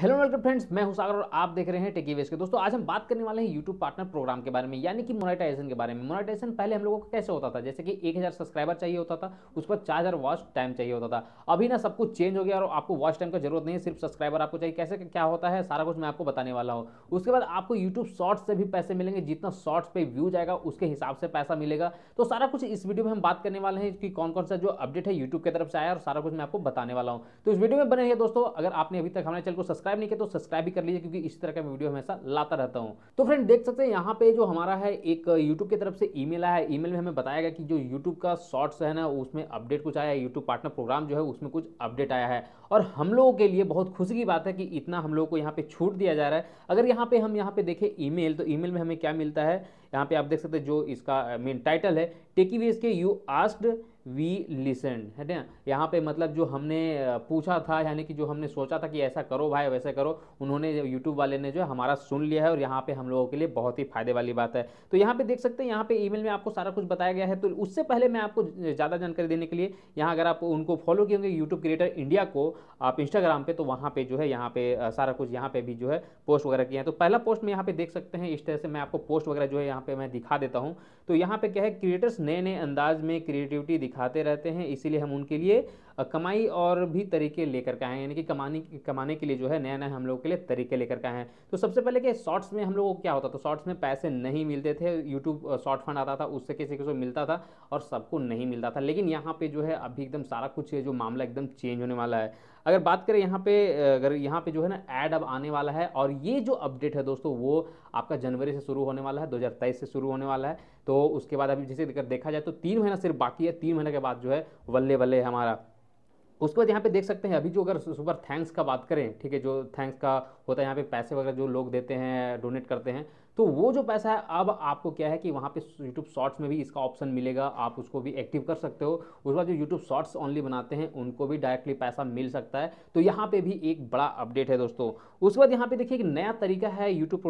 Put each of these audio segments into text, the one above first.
hello welcome friends मैं हूं सागर और आप देख रहे हैं टेकी वेस e के दोस्तों आज हम बात करने वाले हैं यूट्यूब पार्टनर प्रोग्राम के बारे में यानी कि मोनेटाइजेशन के बारे में मोनेटाइजेशन पहले हम लोगों को कैसे होता था जैसे कि 1000 सब्सक्राइबर चाहिए होता था पर चार 4000 वॉच टाइम चाहिए होता था अभी ना सब कुछ चेंज हो गया और आपको वॉच टाइम का जरूरत नहीं है सिर्फ सब्सक्राइबर आपको चाहिए कैसे क्या होता है सारा कुछ मैं आपको बताने वाला हूँ उसके बाद आपको यूट्यूब शॉर्ट्स से भी पैसे मिलेंगे जितना शॉर्ट्स पर व्यूज आएगा उसके हिसाब से पैसा मिलेगा तो सारा कुछ इस वीडियो में हम बात करने वाले हैं कि कौन कौन सा जो अपडेट है यूट्यूब की तरफ से आया और सारा कुछ मैं आपको बताने वाला हूँ तो इस वीडियो में बने रहिए दोस्तों अगर आपने अभी तक हमारे चैनल को सब्सक्राइब सब्सक्राइब नहीं किया तो सब्सक्राइब भी कर लीजिए क्योंकि इसी तरह का वीडियो हमेशा लाता रहता हूँ तो फ्रेंड देख सकते हैं यहाँ पे जो हमारा है एक यूट्यूब की तरफ से ई आया है ई में हमें बताया गया कि जो यूट्यूब का शॉर्ट्स है ना उसमें अपडेट कुछ आया है यूट्यूब पार्टनर प्रोग्राम जो है उसमें कुछ अपडेट आया है और हम लोगों के लिए बहुत खुशी की बात है कि इतना हम लोगों को यहाँ पे छूट दिया जा रहा है अगर यहाँ पे हम यहाँ पे देखें ईमेल तो ईमेल में हमें क्या मिलता है यहाँ पे आप देख सकते हैं जो इसका मेन टाइटल है टेकी वेज के यू आस्ड वी लिसन है ना यहाँ पे मतलब जो हमने पूछा था यानी कि जो हमने सोचा था कि ऐसा करो भाई वैसा करो उन्होंने यूट्यूब वाले ने जो हमारा सुन लिया है और यहाँ पे हम लोगों के लिए बहुत ही फायदे वाली बात है तो यहाँ पे देख सकते हैं यहाँ पे ईमेल में आपको सारा कुछ बताया गया है तो उससे पहले मैं आपको ज़्यादा जानकारी देने के लिए यहाँ अगर आप उनको फॉलो किए होंगे यूट्यूब क्रिएटर इंडिया को आप इंस्टाग्राम पर तो वहाँ पे जो है यहाँ पे सारा कुछ यहाँ पर भी जो है पोस्ट वगैरह किया है तो पहला पोस्ट में यहाँ पे देख सकते हैं इस तरह से मैं आपको पोस्ट वगैरह जो है यहाँ पे मैं दिखा देता हूँ तो यहाँ पे क्या है क्रिएटर्स नए नए अंदाज में क्रिएटिविटी दिखाते रहते हैं इसीलिए हम उनके लिए कमाई और भी तरीके लेकर के आए हैं यानी कि कमाने कमाने के लिए जो है नया नया हम लोग के लिए तरीके लेकर के आए हैं तो सबसे पहले कि शॉर्ट्स में हम लोगों को क्या होता था तो शॉर्ट्स में पैसे नहीं मिलते थे यूट्यूब शॉर्ट फंड आता था उससे किसी किसी को मिलता था और सबको नहीं मिलता था लेकिन यहाँ पर जो है अभी एकदम सारा कुछ जो मामला एकदम चेंज होने वाला है अगर बात करें यहाँ पे अगर यहाँ पे जो है ना ऐड अब आने वाला है और ये जो अपडेट है दोस्तों वो आपका जनवरी से शुरू होने वाला है 2023 से शुरू होने वाला है तो उसके बाद अभी जैसे देखा जाए तो तीन महीना सिर्फ बाकी है तीन महीने के बाद जो है बल्ले बल्ले हमारा उसके बाद यहाँ पे देख सकते हैं अभी जो अगर सुपर थैंक्स का बात करें ठीक है जो थैंक्स का होता है यहाँ पे पैसे वगैरह जो लोग देते हैं डोनेट करते हैं तो वो जो पैसा है अब आपको क्या है कि वहाँ पे यूट्यूब शॉर्ट्स में भी इसका ऑप्शन मिलेगा आप उसको भी एक्टिव कर सकते हो उसके बाद जो यूट्यूब शॉर्ट्स ओनली बनाते हैं उनको भी डायरेक्टली पैसा मिल सकता है तो यहाँ पे भी एक बड़ा अपडेट है दोस्तों उसके बाद यहाँ पे देखिए एक नया तरीका है यूट्यूब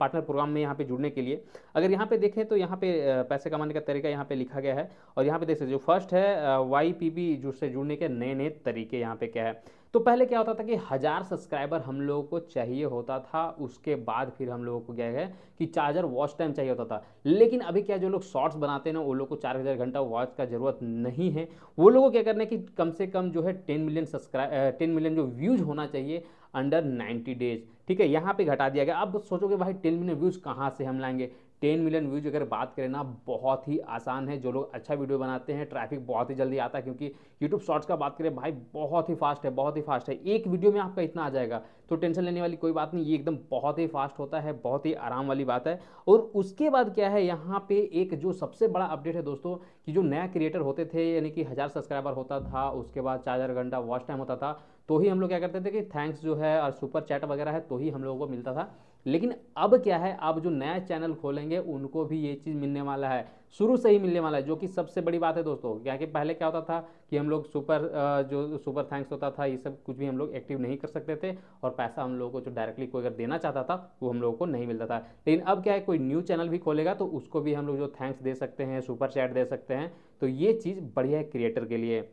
पार्टनर प्रोग्राम में यहाँ पे जुड़ने के लिए अगर यहाँ पे देखें तो यहाँ पे पैसे कमाने का तरीका यहाँ पर लिखा गया है और यहाँ पे देख सकते जो फर्स्ट है वाई जो से जुड़ने के नए नए तरीके यहाँ पे क्या है तो पहले क्या होता था कि हज़ार सब्सक्राइबर हम लोगों को चाहिए होता था उसके बाद फिर हम लोगों को क्या है कि चार्जर वॉच टाइम चाहिए होता था लेकिन अभी क्या जो लोग शॉर्ट्स बनाते हैं ना वो लोग को चार हज़ार घंटा वॉच का ज़रूरत नहीं है वो लोग को क्या करना है कि कम से कम जो है ten million subscribe ten million जो व्यूज़ होना चाहिए अंडर नाइन्टी डेज ठीक है यहाँ पे घटा दिया गया अब सोचोगे भाई टेन मिलियन व्यूज़ कहाँ से हम लाएंगे टेन मिलियन व्यूज अगर बात करें ना बहुत ही आसान है जो लोग अच्छा वीडियो बनाते हैं ट्रैफिक बहुत ही जल्दी आता है क्योंकि यूट्यूब शॉर्ट्स का बात करें भाई बहुत ही फास्ट है बहुत ही फास्ट है एक वीडियो में आपका इतना आ जाएगा तो टेंशन लेने वाली कोई बात नहीं ये एकदम बहुत ही फास्ट होता है बहुत ही आराम वाली बात है और उसके बाद क्या है यहाँ पे एक जो सबसे बड़ा अपडेट है दोस्तों कि जो नया क्रिएटर होते थे यानी कि हज़ार सब्सक्राइबर होता था उसके बाद चार हज़ार घंटा वॉच टाइम होता था तो ही हम लोग क्या करते थे कि थैंक्स जो है और सुपर चैट वगैरह है तो ही हम लोगों को मिलता था लेकिन अब क्या है आप जो नया चैनल खोलेंगे उनको भी ये चीज़ मिलने वाला है शुरू से ही मिलने वाला है जो कि सबसे बड़ी बात है दोस्तों क्या कि पहले क्या होता था कि हम लोग सुपर जो सुपर थैंक्स होता था ये सब कुछ भी हम लोग एक्टिव नहीं कर सकते थे और पैसा हम लोगों को जो डायरेक्टली कोई अगर देना चाहता था वो हम लोगों को नहीं मिलता था लेकिन अब क्या है कोई न्यू चैनल भी खोलेगा तो उसको भी हम लोग जो थैंक्स दे सकते हैं सुपर चैट दे सकते हैं तो ये चीज़ बढ़िया है क्रिएटर के लिए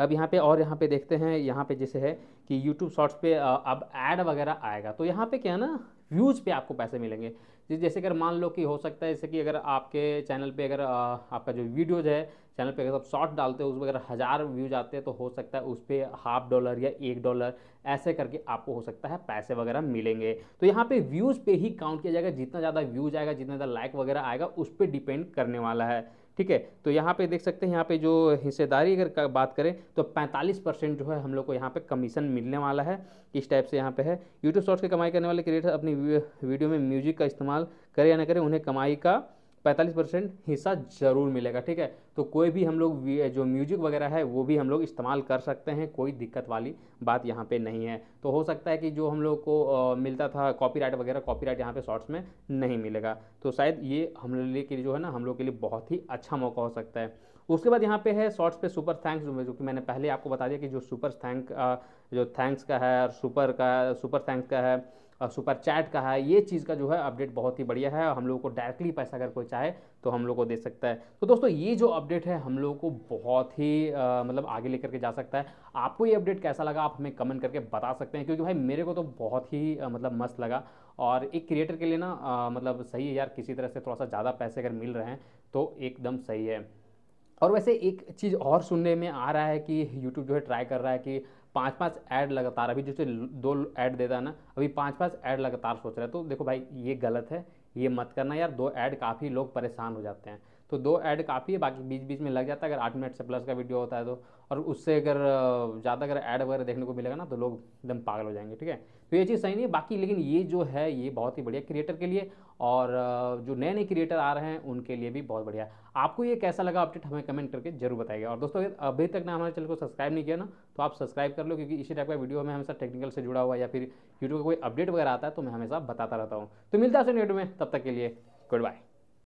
अब यहाँ पे और यहाँ पे देखते हैं यहाँ पे जैसे है कि YouTube शॉर्ट्स पे अब ऐड वगैरह आएगा तो यहाँ पे क्या है ना व्यूज़ पे आपको पैसे मिलेंगे जैसे अगर मान लो कि हो सकता है जैसे कि अगर आपके चैनल पे अगर आपका जो वीडियोज़ है चैनल पे अगर आप शॉर्ट डालते हो उसमें अगर हज़ार व्यूज आते हैं तो हो सकता है उस पर हाफ डॉलर या एक डॉलर ऐसे करके आपको हो सकता है पैसे वगैरह मिलेंगे तो यहाँ पे व्यूज़ पे ही काउंट किया जाएगा जितना ज़्यादा व्यूज आएगा जितना ज़्यादा लाइक वगैरह आएगा उस पर डिपेंड करने वाला है ठीक है तो यहाँ पे देख सकते हैं यहाँ पे जो हिस्सेदारी अगर बात करें तो 45 परसेंट जो है हम लोग को यहाँ पे कमीशन मिलने वाला है इस टाइप से यहाँ पे है यूट्यूब शॉर्ट्स की कमाई करने वाले क्रिएटर अपनी वीडियो में म्यूजिक का इस्तेमाल करें या ना करें उन्हें कमाई का पैंतालीस परसेंट हिस्सा ज़रूर मिलेगा ठीक है तो कोई भी हम लोग जो म्यूजिक वगैरह है वो भी हम लोग इस्तेमाल कर सकते हैं कोई दिक्कत वाली बात यहाँ पे नहीं है तो हो सकता है कि जो हम लोग को आ, मिलता था कॉपीराइट वगैरह कॉपीराइट यहाँ पर शॉर्ट्स में नहीं मिलेगा तो शायद ये हम लोग के लिए जो है ना हम लोग के लिए बहुत ही अच्छा मौका हो सकता है उसके बाद यहाँ पे है शॉर्ट्स पे सुपर थैंक्स जो कि मैंने पहले आपको बता दिया कि जो सुपर थैंक जो थैंक्स का है और सुपर का सुपर थैंक्स का है सुपर चैट का है ये चीज़ का जो है अपडेट बहुत ही बढ़िया है हम लोगों को डायरेक्टली पैसा अगर कोई चाहे तो हम लोग को दे सकता है तो दोस्तों ये जो अपडेट है हम लोगों को बहुत ही आ, मतलब आगे लेकर के जा सकता है आपको ये अपडेट कैसा लगा आप हमें कमेंट करके बता सकते हैं क्योंकि भाई मेरे को तो बहुत ही आ, मतलब मस्त लगा और एक क्रिएटर के लिए ना आ, मतलब सही है यार किसी तरह से थोड़ा सा ज़्यादा पैसे अगर मिल रहे हैं तो एकदम सही है और वैसे एक चीज़ और सुनने में आ रहा है कि यूट्यूब जो है ट्राई कर रहा है कि पाँच पाँच ऐड लगातार अभी जैसे दो ऐड देता है ना अभी पाँच पाँच ऐड लगातार सोच रहे हैं तो देखो भाई ये गलत है ये मत करना यार दो ऐड काफ़ी लोग परेशान हो जाते हैं तो दो ऐड काफ़ी है बाकी बीच बीच में लग जाता है अगर आठ मिनट से प्लस का वीडियो होता है तो और उससे अगर ज़्यादा अगर ऐड वगैरह देखने को मिलेगा ना तो लोग एकदम पागल हो जाएंगे ठीक है तो ये चीज़ सही नहीं है बाकी लेकिन ये जो है ये बहुत ही बढ़िया क्रिएटर के लिए और जो नए नए क्रिएटर आ रहे हैं उनके लिए भी बहुत बढ़िया आपको ये कैसा लगा अपडेट हमें कमेंट करके जरूर बताएगा और दोस्तों अगर अभी तक ना हमारे चैनल को सब्सक्राइब नहीं किया ना तो आप सब्सक्राइब कर लो क्योंकि इसी टाइप का वीडियो में हमेशा टेक्निकल से जुड़ा हुआ या फिर यूट्यूब का कोई अपडेट वगैरह आता है तो मैं हमेशा बताता रहता हूँ तो मिलता है नेट में तब तक के लिए गुड बाय